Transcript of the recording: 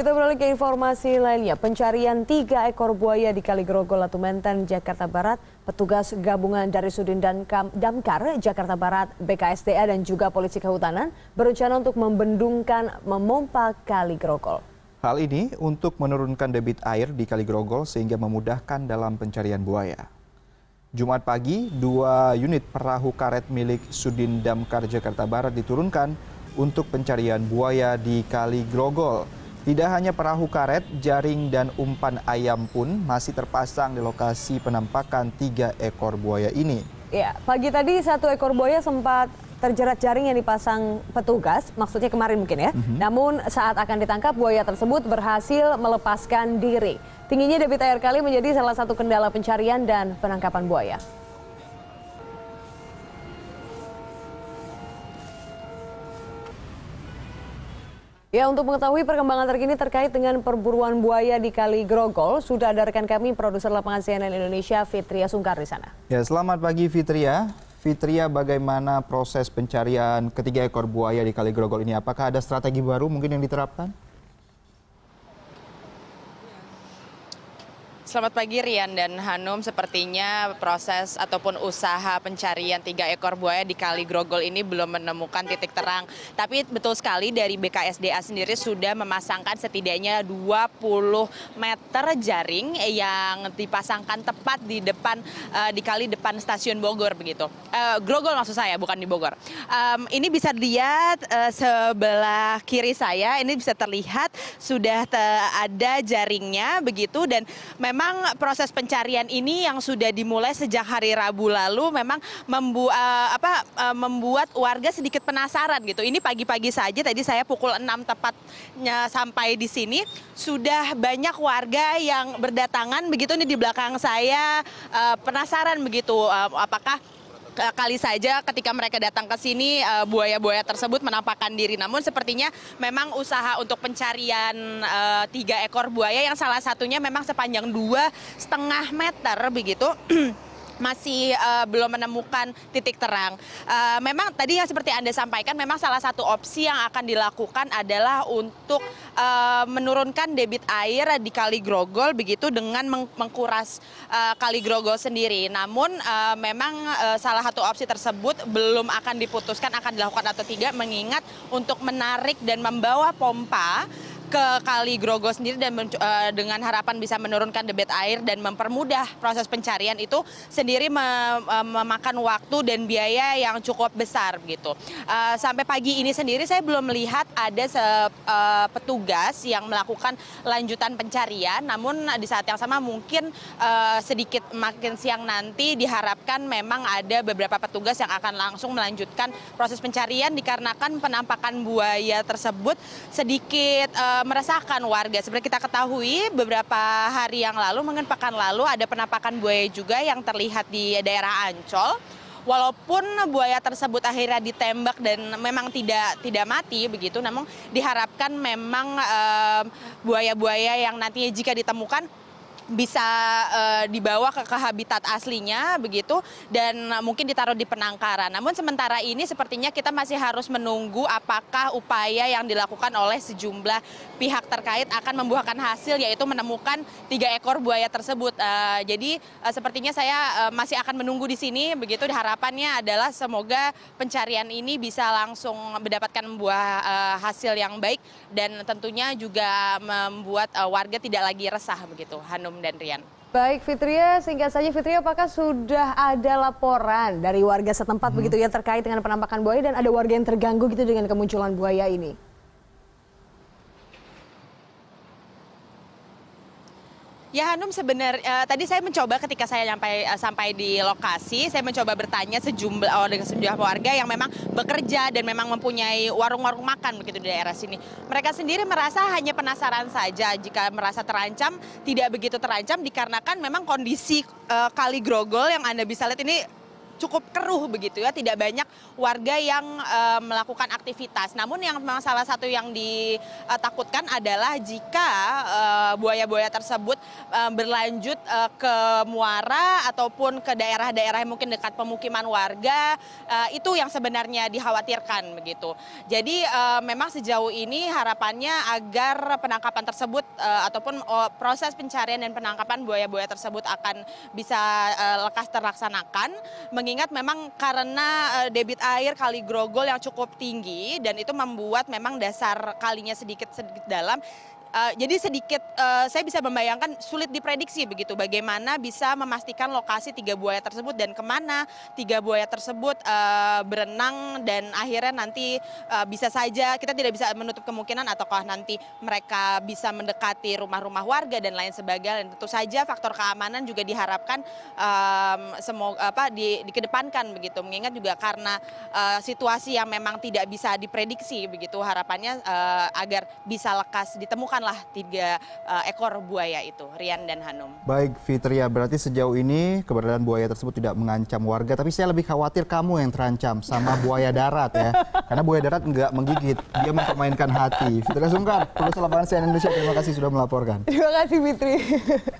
Kita beralih ke informasi lainnya. Pencarian tiga ekor buaya di Kali Grogol Menten, Jakarta Barat. Petugas gabungan dari Sudin dan Damkar, Jakarta Barat, BKSDA dan juga Polisi Kehutanan berencana untuk membendungkan memompa Kali Grogol. Hal ini untuk menurunkan debit air di Kali Grogol sehingga memudahkan dalam pencarian buaya. Jumat pagi, dua unit perahu karet milik Sudin Damkar Jakarta Barat diturunkan untuk pencarian buaya di Kali Grogol. Tidak hanya perahu karet, jaring dan umpan ayam pun masih terpasang di lokasi penampakan tiga ekor buaya ini. Ya, pagi tadi satu ekor buaya sempat terjerat jaring yang dipasang petugas, maksudnya kemarin mungkin ya. Mm -hmm. Namun saat akan ditangkap, buaya tersebut berhasil melepaskan diri. Tingginya debit air kali menjadi salah satu kendala pencarian dan penangkapan buaya. Ya, untuk mengetahui perkembangan terkini terkait dengan perburuan buaya di Kali Grogol, sudah ada rekan kami produser lapangan CNN Indonesia Fitria Sungkar di sana. Ya, selamat pagi Fitria. Fitria, bagaimana proses pencarian ketiga ekor buaya di Kali Grogol ini? Apakah ada strategi baru mungkin yang diterapkan? Selamat pagi Rian dan Hanum. Sepertinya proses ataupun usaha pencarian tiga ekor buaya di Kali Grogol ini belum menemukan titik terang. Tapi betul sekali dari BKSDA sendiri sudah memasangkan setidaknya 20 meter jaring yang dipasangkan tepat di depan uh, di kali depan stasiun Bogor begitu. Uh, Grogol maksud saya bukan di Bogor. Um, ini bisa dilihat uh, sebelah kiri saya ini bisa terlihat sudah ada jaringnya begitu dan memang memang proses pencarian ini yang sudah dimulai sejak hari Rabu lalu memang membu eh, apa, eh, membuat warga sedikit penasaran gitu. Ini pagi-pagi saja tadi saya pukul 6 tepatnya sampai di sini sudah banyak warga yang berdatangan begitu ini di belakang saya eh, penasaran begitu apakah Eh, kali saja ketika mereka datang ke sini eh, buaya-buaya tersebut menampakkan diri. Namun sepertinya memang usaha untuk pencarian eh, tiga ekor buaya yang salah satunya memang sepanjang dua setengah meter begitu masih uh, belum menemukan titik terang. Uh, memang tadi yang seperti Anda sampaikan memang salah satu opsi yang akan dilakukan adalah untuk uh, menurunkan debit air di Kali Grogol begitu dengan meng mengkuras uh, Kali Grogol sendiri. Namun uh, memang uh, salah satu opsi tersebut belum akan diputuskan akan dilakukan atau tidak mengingat untuk menarik dan membawa pompa ke Kali Grogo sendiri dan uh, dengan harapan bisa menurunkan debit air dan mempermudah proses pencarian itu sendiri mem, uh, e, memakan waktu dan biaya yang cukup besar gitu. Uh, sampai pagi ini sendiri saya belum melihat ada se uh, petugas yang melakukan lanjutan pencarian, namun di saat yang sama mungkin uh, sedikit makin siang nanti diharapkan memang ada beberapa petugas yang akan langsung melanjutkan proses pencarian dikarenakan penampakan buaya tersebut sedikit uh, Eh, meresahkan warga. Sebenarnya kita ketahui beberapa hari yang lalu, mungkin pekan lalu ada penampakan buaya juga yang terlihat di daerah Ancol. Walaupun buaya tersebut akhirnya ditembak dan memang tidak tidak mati begitu, namun diharapkan memang eh, buaya-buaya e, buaya -buaya yang nantinya jika ditemukan bisa e, dibawa ke, ke habitat aslinya begitu dan eh, mungkin ditaruh di penangkaran. Namun sementara ini sepertinya kita masih harus menunggu apakah upaya yang dilakukan oleh sejumlah pihak terkait akan membuahkan hasil yaitu menemukan tiga ekor buaya tersebut. E, jadi e, sepertinya saya e, masih akan menunggu di sini begitu harapannya adalah semoga pencarian ini bisa langsung mendapatkan buah e, hasil yang baik dan tentunya juga membuat e, warga tidak lagi resah begitu. Hanum dan Rian. Baik Fitria, singkat saja Fitria apakah sudah ada laporan dari warga setempat hmm. begitu ya terkait dengan penampakan buaya dan ada warga yang terganggu gitu dengan kemunculan buaya ini? Ya Hanum sebenarnya uh, eh, tadi saya mencoba ketika saya sampai uh, eh, sampai di lokasi saya mencoba bertanya sejumlah oh, sejumlah warga yang memang bekerja dan memang mempunyai warung-warung makan begitu di daerah sini. Mereka sendiri merasa hanya penasaran saja jika merasa terancam tidak begitu terancam dikarenakan memang kondisi uh, Kali Grogol yang Anda bisa lihat ini cukup keruh begitu ya, tidak banyak warga yang e, melakukan aktivitas. Namun yang memang salah satu yang ditakutkan adalah jika eh, buaya-buaya e, tersebut e, berlanjut e, ke muara ataupun ke daerah-daerah mungkin dekat pemukiman warga, e, itu yang sebenarnya dikhawatirkan begitu. Jadi e, memang sejauh ini harapannya agar penangkapan tersebut e, ataupun o, oh, proses pencarian dan penangkapan buaya-buaya tersebut akan bisa e, lekas terlaksanakan. Mengingat mengingat memang karena eh, debit air kali grogol yang cukup tinggi dan itu membuat memang dasar kalinya sedikit dalam Eh, jadi sedikit uh, saya bisa membayangkan sulit diprediksi begitu bagaimana bisa memastikan lokasi tiga buaya tersebut dan kemana tiga buaya tersebut uh, berenang dan akhirnya nanti uh, bisa saja kita tidak bisa menutup kemungkinan ataukah nanti mereka bisa mendekati rumah-rumah warga dan lain sebagainya dan tentu saja faktor keamanan juga diharapkan um, semoga apa di, dikedepankan begitu mengingat juga karena uh, situasi yang memang tidak bisa diprediksi begitu harapannya uh, agar bisa lekas ditemukan lah tiga uh, ekor buaya itu, Rian dan Hanum. Baik Fitria, ya, berarti sejauh ini keberadaan buaya tersebut tidak mengancam warga, tapi saya lebih khawatir kamu yang terancam sama buaya darat ya. Karena buaya darat nggak menggigit, dia mempermainkan hati. Fitria Sungkar, produser lapangan CNN Indonesia, terima kasih sudah melaporkan. Terima kasih Fitri.